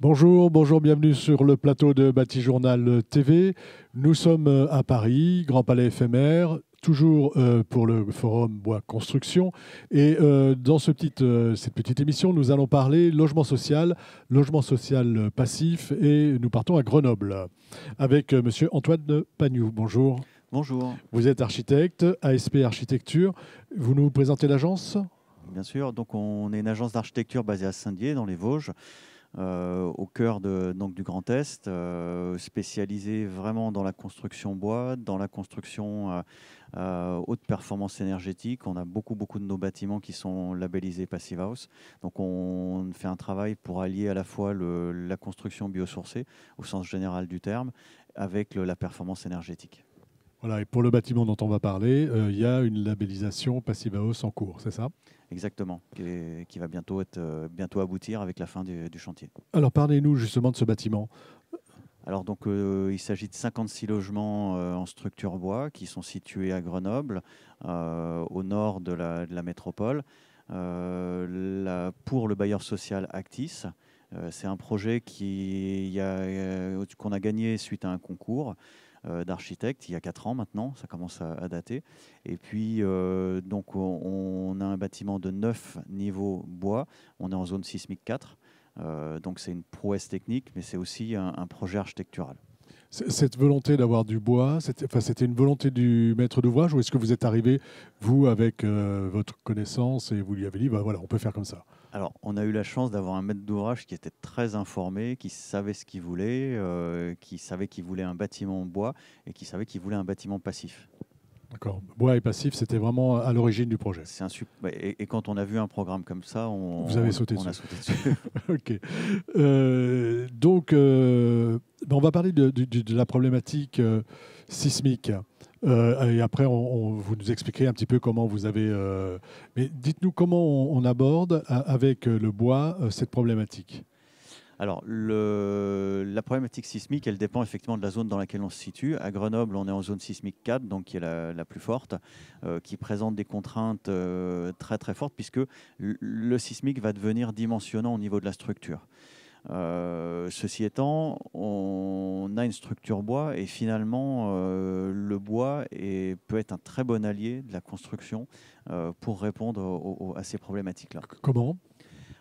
Bonjour, bonjour, bienvenue sur le plateau de Bâti Journal TV. Nous sommes euh, à Paris, Grand Palais éphémère, toujours euh, pour le forum Bois Construction. Et euh, dans cette petite émission, nous allons parler logement social, logement social passif, et nous partons à Grenoble avec Monsieur Antoine Pagnou. Bonjour. Bonjour. Vous êtes architecte, ASP Architecture. Vous nous présentez l'agence Bien sûr. Donc, on est une agence d'architecture basée à Saint-Dié, dans les Vosges. Euh, au cœur de, donc, du Grand Est, euh, spécialisé vraiment dans la construction bois, dans la construction euh, haute performance énergétique. On a beaucoup, beaucoup de nos bâtiments qui sont labellisés Passive House. Donc on fait un travail pour allier à la fois la construction biosourcée, au sens général du terme, avec la performance énergétique. Voilà, et pour le bâtiment dont on va parler, euh, il y a une labellisation à hausse en cours, c'est ça Exactement, qui, va bientôt, être, euh, bientôt aboutir avec la fin du, chantier. Alors parlez-nous justement de ce bâtiment. Alors donc euh, il s'agit de 56 logements en structure bois qui sont situés à Grenoble, au nord de la, métropole. pour le bailleur social Actis, c'est un projet qu'on a, gagné suite à un concours. Euh, d'architecte il y a quatre ans maintenant, ça commence à, dater. Et puis, euh, donc, on, a un bâtiment de 9 niveaux bois, on est en zone sismique 4, euh, donc c'est une prouesse technique, mais c'est aussi un projet architectural cette volonté d'avoir du bois, c'était une volonté du maître d'ouvrage ou est-ce que vous êtes arrivé, vous, avec euh, votre connaissance et vous lui avez dit, bah, voilà, on peut faire comme ça Alors, on a eu la chance d'avoir un maître d'ouvrage qui était très informé, qui savait ce qu'il voulait, euh, qui savait qu'il voulait un bâtiment en bois et qui savait qu'il voulait un bâtiment passif. D'accord. Bois et passif, c'était vraiment à l'origine du projet. Un et, quand on a vu un programme comme ça, on, Vous sauté a sauté dessus. ok. Euh, donc, euh, ben, on va parler de, la problématique euh, sismique. et après, on, vous nous expliquerez un petit peu comment vous avez. mais dites-nous comment on, aborde avec le bois cette problématique. Alors, le, la problématique sismique, elle dépend effectivement de la zone dans laquelle on se situe. À Grenoble, on est en zone sismique 4, donc qui est la, plus forte, euh, qui présente des contraintes euh, très très fortes, puisque le, sismique va devenir dimensionnant au niveau de la structure. Euh, ceci étant, on a une structure bois et finalement, le bois peut être un très bon allié de la construction pour répondre à ces problématiques-là. Comment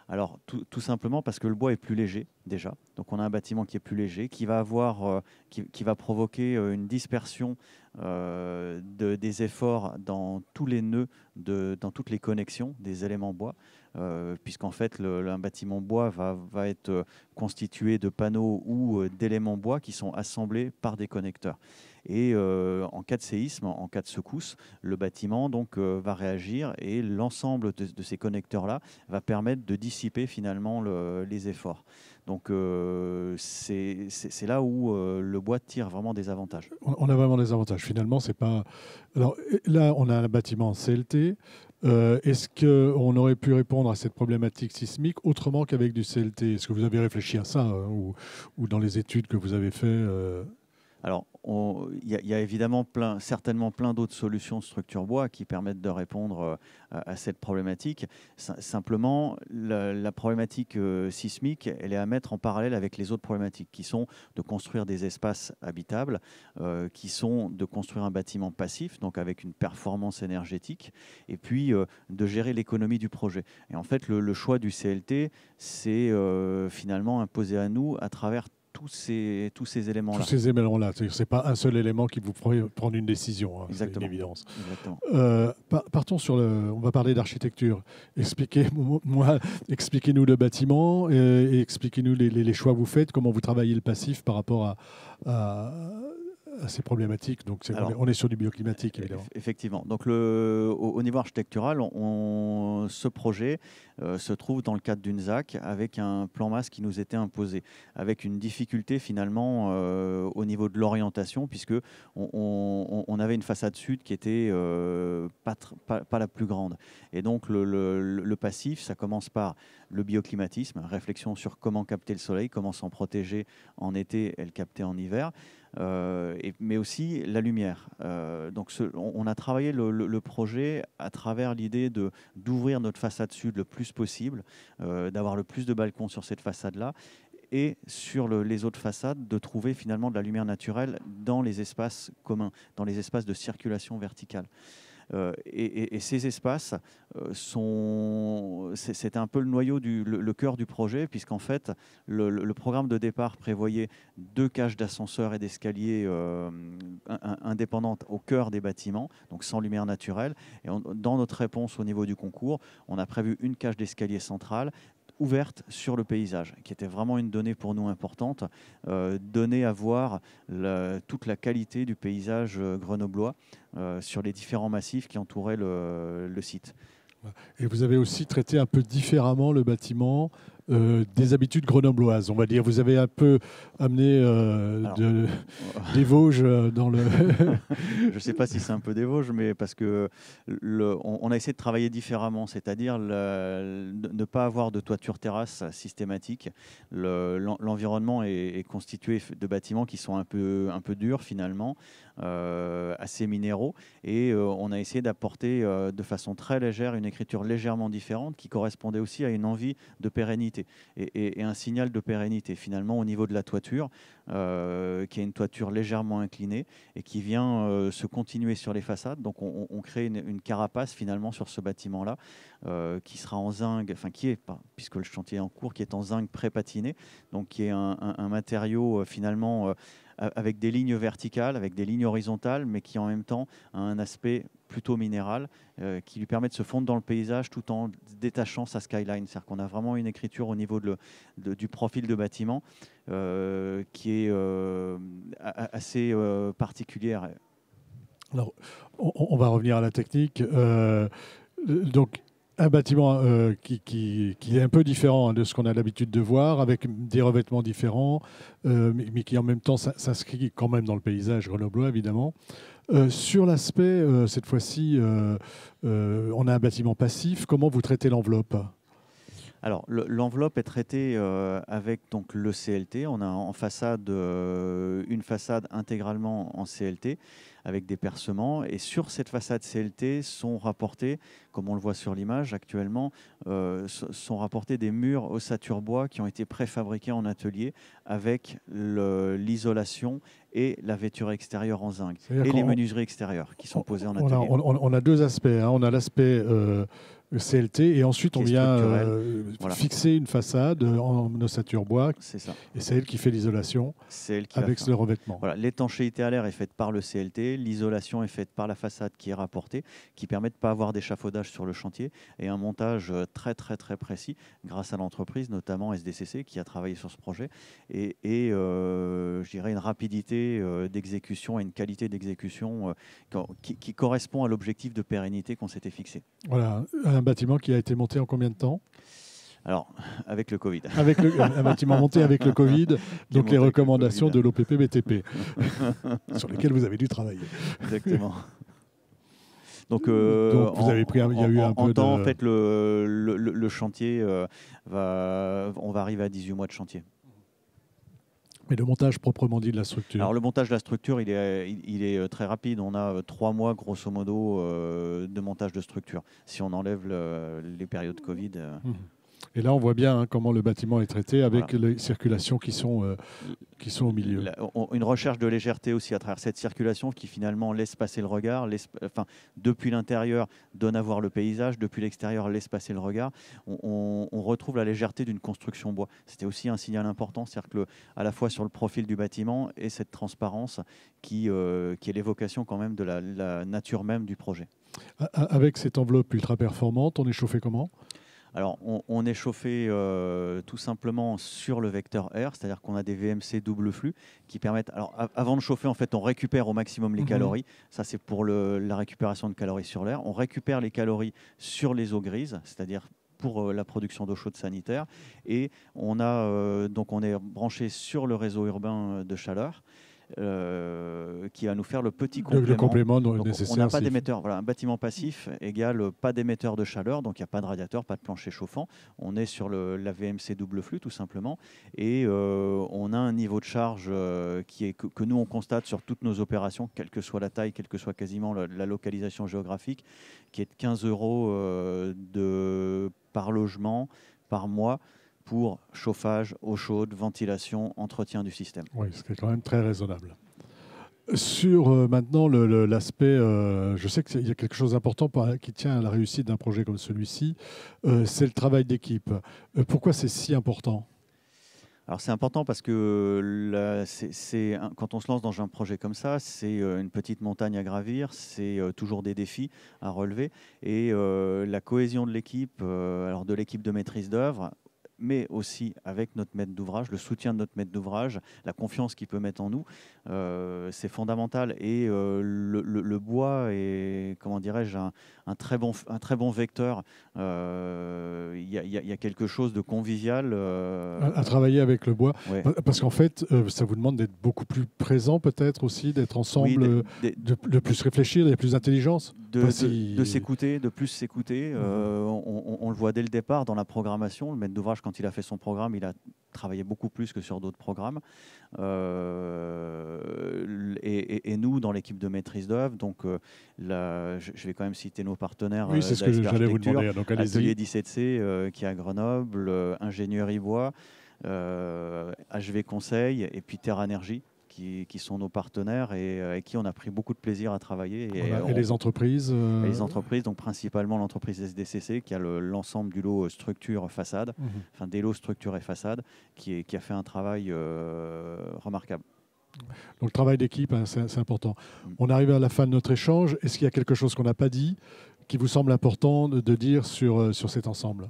alors tout, simplement parce que le bois est plus léger déjà. Donc on a un bâtiment qui est plus léger, qui va, avoir, euh, qui, va provoquer euh, une dispersion euh, des efforts dans tous les nœuds, dans toutes les connexions des éléments bois. puisqu'en fait un bâtiment bois va, être constitué de panneaux ou d'éléments bois qui sont assemblés par des connecteurs. Et euh, en cas de séisme, en cas de secousse, le bâtiment donc euh, va réagir et l'ensemble de, ces connecteurs-là va permettre de dissiper finalement les efforts. Donc euh, c'est là où le bois tire vraiment des avantages. On a vraiment des avantages. Finalement, c'est pas. Alors là, on a un bâtiment en CLT. Est-ce qu'on aurait pu répondre à cette problématique sismique autrement qu'avec du CLT Est-ce que vous avez réfléchi à ça ou, ou, dans les études que vous avez faites alors, il y, a évidemment plein, certainement plein d'autres solutions structure bois qui permettent de répondre euh, à, cette problématique. simplement, la, problématique euh, sismique, elle est à mettre en parallèle avec les autres problématiques qui sont de construire des espaces habitables, euh, qui sont de construire un bâtiment passif, donc avec une performance énergétique, et puis de gérer l'économie du projet. Et en fait, le, le choix du CLT, c'est finalement imposé à nous à travers tous ces, tous ces éléments-là. Tous ces éléments-là. Ce n'est pas un seul élément qui vous prendre une décision. Hein. Exactement. Une évidence. Euh, partons sur le. On va parler d'architecture. Expliquez-moi, expliquez-nous le bâtiment et, expliquez-nous les, choix que vous faites, comment vous travaillez le passif par rapport à assez problématique. Donc on, est, sur du bioclimatique, e-, évidemment. Effectivement. Donc le, au, niveau architectural, on, ce projet euh, se trouve dans le cadre d'une ZAC avec un plan masse qui nous était imposé, avec une difficulté finalement euh, au niveau de l'orientation, puisque on, avait une façade sud qui était euh, pas, pas, la plus grande. Et donc le, le passif, ça commence par le bioclimatisme, réflexion sur comment capter le soleil, comment s'en protéger en été et le capter en hiver. Euh, et, mais aussi la lumière. Euh, donc on, a travaillé le, projet à travers l'idée d'ouvrir notre façade sud le plus possible, euh, d'avoir le plus de balcons sur cette façade-là et sur les autres façades de trouver finalement de la lumière naturelle dans les espaces communs, dans les espaces de circulation verticale. Euh, et, ces espaces euh, sont, c'est un peu le noyau le, cœur du projet, puisqu'en fait, le, programme de départ prévoyait deux cages d'ascenseurs et d'escaliers euh, indépendantes au cœur des bâtiments, donc sans lumière naturelle. Et dans notre réponse au niveau du concours, on a prévu une cage d'escalier centrale, ouverte sur le paysage, qui était vraiment une donnée pour nous importante, euh, donner à voir toute la qualité du paysage euh, grenoblois euh, sur les différents massifs qui entouraient le, le site. Et vous avez aussi traité un peu différemment le bâtiment euh, des habitudes grenobloises, on va dire. Vous avez un peu amené euh, euh, des Vosges dans le. Je ne sais pas si c'est un peu des Vosges, mais parce que on, a essayé de travailler différemment, c'est-à-dire ne pas avoir de toiture terrasse systématique. L'environnement est, constitué de bâtiments qui sont un peu, un peu durs finalement, assez minéraux, et on a essayé d'apporter de façon très légère une écriture légèrement différente qui correspondait aussi à une envie de pérennité et, un signal de pérennité finalement au niveau de la toiture, euh, qui est une toiture légèrement inclinée et qui vient euh, se continuer sur les façades. Donc on, crée une, carapace finalement sur ce bâtiment-là, euh, qui sera en zinc, enfin qui est, puisque le chantier est en cours, qui est en zinc pré-patiné, donc qui est un matériau finalement avec des lignes verticales, avec des lignes horizontales, mais qui en même temps a un aspect plutôt minéral, euh, qui lui permet de se fondre dans le paysage tout en détachant sa skyline. C'est-à-dire qu'on a vraiment une écriture au niveau de du profil de bâtiment euh, qui est euh, assez particulière. Alors, on, on, va revenir à la technique. donc, un bâtiment euh, qui, est un peu différent hein, de ce qu'on a l'habitude de voir, avec des revêtements différents, euh, mais, qui en même temps s'inscrit quand même dans le paysage grenoblois, évidemment. Euh, sur l'aspect, cette fois-ci, on a un bâtiment passif, comment vous traitez l'enveloppe alors, l'enveloppe est traitée euh, avec donc, le CLT. On a en façade euh, une façade intégralement en CLT avec des percements. Et sur cette façade CLT sont rapportés, comme on le voit sur l'image actuellement, euh, sont rapportés des murs ossature bois qui ont été préfabriqués en atelier avec l'isolation et la vêture extérieure en zinc et les menuiseries extérieures qui sont posées en atelier. On a, deux aspects. Hein. On a l'aspect le CLT, et ensuite on vient euh, fixer une façade euh, en ossature bois. C'est ça. Et c'est elle qui fait l'isolation avec le revêtement. Voilà, l'étanchéité à l'air est faite par le CLT, l'isolation est faite par la façade qui est rapportée, qui permet de ne pas avoir d'échafaudage sur le chantier et un montage euh, très très très précis grâce à l'entreprise, notamment SDCC, qui a travaillé sur ce projet, et, je dirais une rapidité d'exécution et une qualité d'exécution qui, correspond à l'objectif de pérennité qu'on s'était fixé. Voilà. Un bâtiment qui a été monté en combien de temps alors, avec le Covid. Avec un bâtiment monté avec le Covid, donc les recommandations de l'OPP-BTP, sur lesquelles vous avez dû travailler. Exactement. Donc, euh, vous avez pris, un peu temps, en fait, le, chantier euh, va, on va arriver à 18 mois de chantier. Mais le montage proprement dit de la structure Alors le montage de la structure, il est, il est euh, très rapide. On a euh, trois mois, grosso modo, euh, de montage de structure. Si on enlève les périodes Covid. Mmh. Et là, on voit bien hein, comment le bâtiment est traité avec les circulations qui sont, euh, qui sont au milieu. une recherche de légèreté aussi à travers cette circulation qui finalement laisse passer le regard, enfin, depuis l'intérieur donne à voir le paysage, depuis l'extérieur laisse passer le regard. On, retrouve la légèreté d'une construction bois. C'était aussi un signal important, c'est-à-dire à la fois sur le profil du bâtiment et cette transparence qui, euh, qui est l'évocation quand même de la, la nature même du projet. Avec cette enveloppe ultra performante, on est chauffé comment alors, on, est chauffé euh, tout simplement sur le vecteur R, c'est-à-dire qu'on a des VMC double flux qui permettent. Alors, avant de chauffer, en fait, on récupère au maximum les mhm. calories. Ça, c'est pour la récupération de calories sur l'air. On récupère les calories sur les eaux grises, c'est-à-dire pour euh, la production d'eau chaude sanitaire. Et on, a, euh, donc on est branché sur le réseau urbain de chaleur. Euh, qui va nous faire le petit complément. complément donc, On n'a pas d'émetteur. un bâtiment passif égale pas d'émetteur de chaleur, donc il n'y a pas de radiateur, pas de plancher chauffant. On est sur la VMC double flux tout simplement, et euh, on a un niveau de charge euh, qui est que, nous on constate sur toutes nos opérations, quelle que soit la taille, quelle que soit quasiment la, localisation géographique, qui est de 15 euros de, par logement par mois pour chauffage, eau chaude, ventilation, entretien du système. Oui, ce qui est quand même très raisonnable. Sur euh, maintenant l'aspect, euh, je sais qu'il y a quelque chose d'important qui tient à la réussite d'un projet comme celui-ci, euh, c'est le travail d'équipe. pourquoi c'est si important alors c'est important parce que quand on se lance dans un projet comme ça, c'est une petite montagne à gravir, c'est toujours des défis à relever et la cohésion de l'équipe, alors de l'équipe de maîtrise d'œuvre mais aussi avec notre maître d'ouvrage, le soutien de notre maître d'ouvrage, la confiance qu'il peut mettre en nous, euh, c'est fondamental. Et euh, le, bois est, comment dirais-je, un, très, bon, vecteur. Euh, il y, a quelque chose de convivial. À, travailler avec le bois. Parce qu'en fait, ça vous demande d'être beaucoup plus présent peut-être aussi, d'être ensemble, de, plus réfléchir, de plus intelligent de, s'écouter, de plus s'écouter. Mhm. Euh, on, le voit dès le départ dans la programmation. Le maître d'ouvrage, quand il a fait son programme, il a travaillé beaucoup plus que sur d'autres programmes. Euh, et, nous, dans l'équipe de maîtrise d'œuvre, donc euh, je, vais quand même citer nos partenaires. Oui, c'est que vous Atelier 17C qui est à Grenoble, ingénieur Bois, HV Conseil et puis Terra Energy qui, sont nos partenaires et avec euh, qui on a pris beaucoup de plaisir à travailler. Et, les entreprises euh, Les entreprises, donc principalement l'entreprise SDCC qui a l'ensemble du lot euh, structure-façade, mhm. enfin des lots structure et façade, qui, a fait un travail remarquable. Donc le travail d'équipe, hein, c'est important. Mm. On arrive à la fin de notre échange. Est-ce qu'il y a quelque chose qu'on n'a pas dit qui vous semble important de, dire sur cet ensemble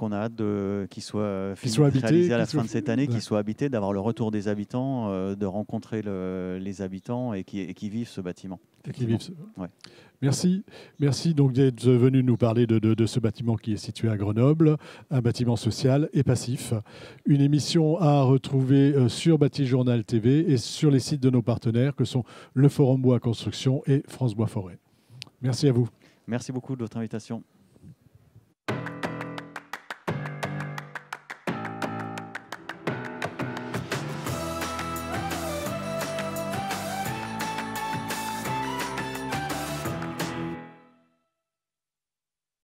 qu'on a hâte de, qu'ils soit euh, soit habité à la fin de cette année, qu'il soit habité, d'avoir le retour des habitants, euh, de rencontrer les habitants et qui, qui, vivent ce bâtiment. vivent ouais. Merci, merci donc d'être venu nous parler de, de, de, ce bâtiment qui est situé à Grenoble, un bâtiment social et passif. Une émission à retrouver euh, sur Bâti Journal TV et sur les sites de nos partenaires que sont le Forum Bois Construction et France Bois Forêt. Merci à vous. Merci beaucoup de votre invitation.